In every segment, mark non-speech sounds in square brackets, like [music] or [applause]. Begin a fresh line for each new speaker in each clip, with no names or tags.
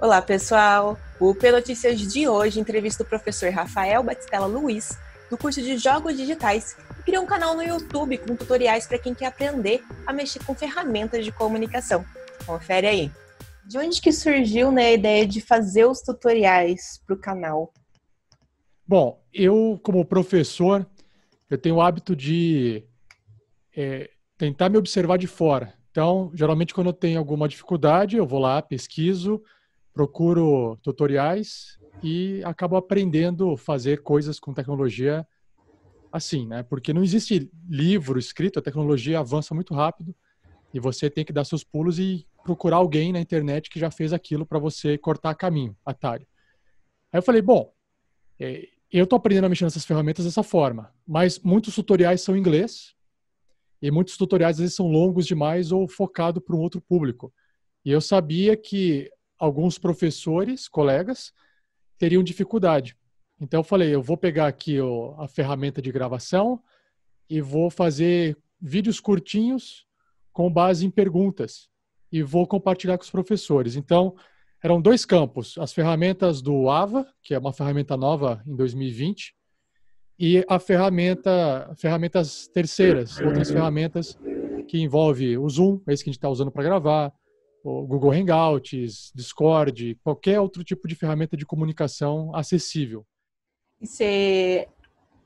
Olá, pessoal! O P Notícias de hoje entrevista o professor Rafael Batistella Luiz, do curso de Jogos Digitais, e criou um canal no YouTube com tutoriais para quem quer aprender a mexer com ferramentas de comunicação. Confere aí! De onde que surgiu né, a ideia de fazer os tutoriais para o canal?
Bom, eu, como professor, eu tenho o hábito de é, tentar me observar de fora. Então, geralmente, quando eu tenho alguma dificuldade, eu vou lá, pesquiso, procuro tutoriais e acabo aprendendo a fazer coisas com tecnologia assim, né? Porque não existe livro escrito, a tecnologia avança muito rápido e você tem que dar seus pulos e procurar alguém na internet que já fez aquilo para você cortar caminho, atalho. Aí eu falei, bom, é, eu estou aprendendo a mexer nessas ferramentas dessa forma, mas muitos tutoriais são em inglês e muitos tutoriais às vezes são longos demais ou focado para um outro público. E eu sabia que alguns professores, colegas, teriam dificuldade. Então eu falei, eu vou pegar aqui a ferramenta de gravação e vou fazer vídeos curtinhos com base em perguntas e vou compartilhar com os professores. Então eram dois campos, as ferramentas do AVA, que é uma ferramenta nova em 2020, e a ferramenta, ferramentas terceiras, outras ferramentas que envolve o Zoom, é isso que a gente está usando para gravar, o Google Hangouts, Discord, qualquer outro tipo de ferramenta de comunicação acessível.
Você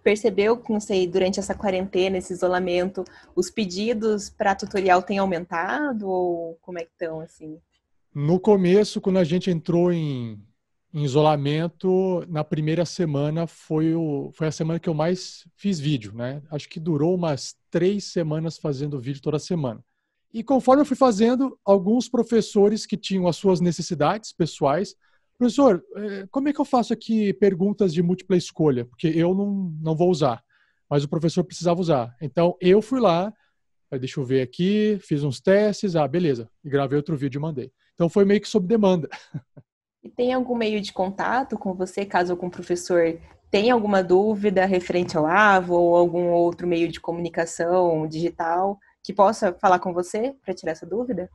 percebeu, não sei, durante essa quarentena, esse isolamento, os pedidos para tutorial têm aumentado ou como é que estão assim?
No começo, quando a gente entrou em, em isolamento, na primeira semana foi, o, foi a semana que eu mais fiz vídeo, né? Acho que durou umas três semanas fazendo vídeo toda semana. E conforme eu fui fazendo, alguns professores que tinham as suas necessidades pessoais, professor, eh, como é que eu faço aqui perguntas de múltipla escolha? Porque eu não, não vou usar, mas o professor precisava usar. Então eu fui lá, deixa eu ver aqui, fiz uns testes, ah, beleza, e gravei outro vídeo e mandei. Então foi meio que sob demanda.
E tem algum meio de contato com você, caso algum professor tenha alguma dúvida referente ao AVO ou algum outro meio de comunicação digital? que possa falar com você para tirar essa dúvida?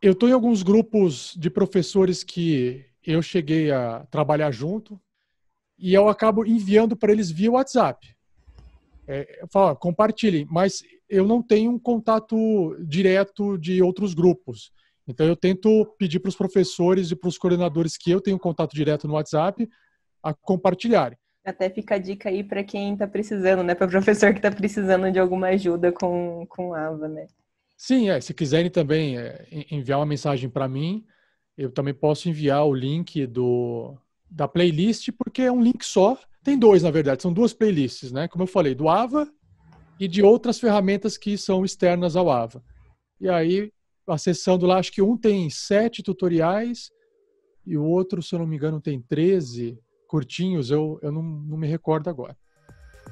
Eu estou em alguns grupos de professores que eu cheguei a trabalhar junto e eu acabo enviando para eles via WhatsApp. É, eu falo, compartilhem, mas eu não tenho um contato direto de outros grupos. Então eu tento pedir para os professores e para os coordenadores que eu tenho contato direto no WhatsApp a compartilharem.
Até fica a dica aí para quem está precisando, né? Para o professor que está precisando de alguma ajuda com, com AVA, né?
Sim, é, se quiserem também é, enviar uma mensagem para mim, eu também posso enviar o link do, da playlist, porque é um link só. Tem dois, na verdade, são duas playlists, né? Como eu falei, do AVA e de outras ferramentas que são externas ao AVA. E aí, acessando lá, acho que um tem sete tutoriais e o outro, se eu não me engano, tem 13 curtinhos, eu, eu não, não me recordo agora.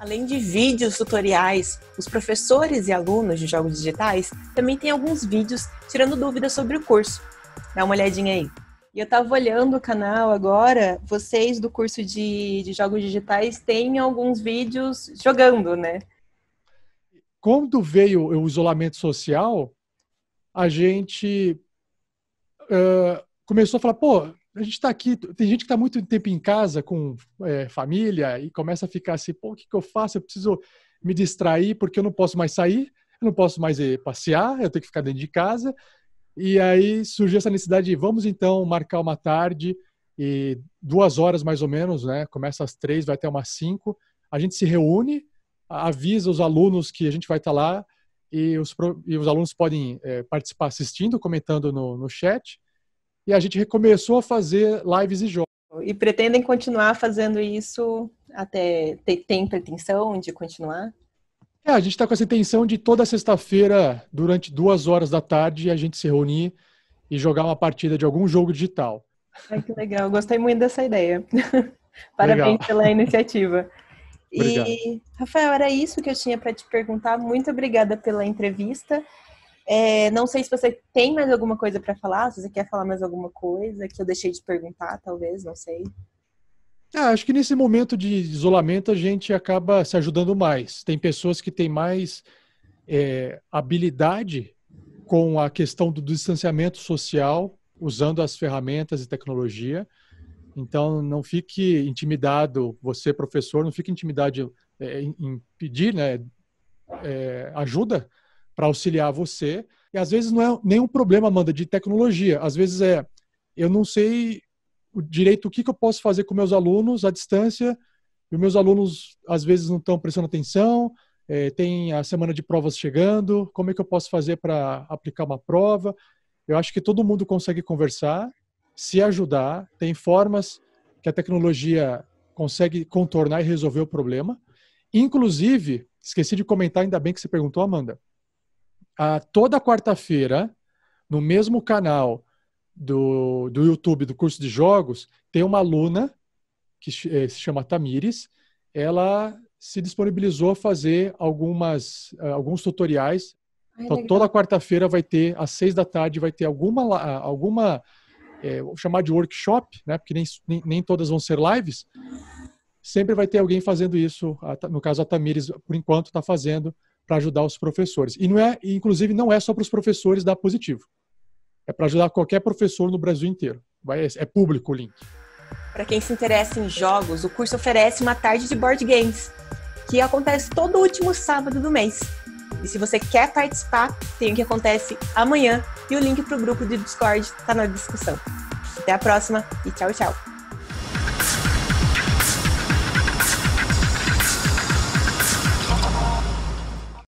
Além de vídeos tutoriais, os professores e alunos de jogos digitais também têm alguns vídeos tirando dúvidas sobre o curso. Dá uma olhadinha aí. E eu estava olhando o canal agora, vocês do curso de, de jogos digitais têm alguns vídeos jogando, né?
Quando veio o isolamento social, a gente uh, começou a falar, pô, a gente está aqui, tem gente que está muito tempo em casa com é, família e começa a ficar assim, pô, o que, que eu faço? Eu preciso me distrair porque eu não posso mais sair, eu não posso mais ir, eh, passear, eu tenho que ficar dentro de casa. E aí surgiu essa necessidade de vamos então marcar uma tarde e duas horas mais ou menos, né? Começa às três, vai até umas cinco. A gente se reúne, avisa os alunos que a gente vai estar tá lá e os, e os alunos podem é, participar assistindo, comentando no, no chat
e a gente recomeçou a fazer lives e jogos. E pretendem continuar fazendo isso até tem pretensão de continuar? É, a gente está com essa
intenção de toda sexta-feira, durante duas horas da tarde, a gente se reunir e jogar uma partida de algum jogo digital.
Ai, que legal, gostei muito dessa ideia. [laughs]
Parabéns legal. pela iniciativa.
e, Rafael, era isso que eu tinha para te perguntar. Muito obrigada pela entrevista. É, não sei se você tem mais alguma coisa para falar, se você quer falar mais alguma coisa que eu deixei de perguntar, talvez, não sei. É, acho que
nesse momento de isolamento a gente acaba se ajudando mais. Tem pessoas que têm mais é, habilidade com a questão do distanciamento social, usando as ferramentas e tecnologia. Então, não fique intimidado, você, professor, não fique intimidado é, em pedir né, é, ajuda para auxiliar você. E às vezes não é nenhum problema, Amanda, de tecnologia. Às vezes é, eu não sei direito o que, que eu posso fazer com meus alunos à distância, e os meus alunos às vezes não estão prestando atenção, é, tem a semana de provas chegando, como é que eu posso fazer para aplicar uma prova? Eu acho que todo mundo consegue conversar, se ajudar, tem formas que a tecnologia consegue contornar e resolver o problema. Inclusive, esqueci de comentar, ainda bem que você perguntou, Amanda, a, toda quarta-feira, no mesmo canal do, do YouTube do curso de jogos, tem uma aluna que eh, se chama Tamires. Ela se disponibilizou a fazer algumas, eh, alguns tutoriais. Ai, então, legal. toda quarta-feira vai ter, às seis da tarde, vai ter alguma, alguma é, vou chamar de workshop, né? porque nem, nem, nem, todas vão ser lives. Sempre vai ter alguém fazendo isso. No caso, a Tamires, por enquanto, está fazendo para ajudar os professores. E não é, inclusive, não é só para os professores da Positivo. É para ajudar qualquer professor no Brasil inteiro. Vai, é, é público o link.
Para quem se interessa em jogos, o curso oferece uma tarde de board games, que acontece todo último sábado do mês. E se você quer participar, tem o que acontece amanhã e o link para o grupo do Discord está na descrição. Até a próxima e tchau, tchau!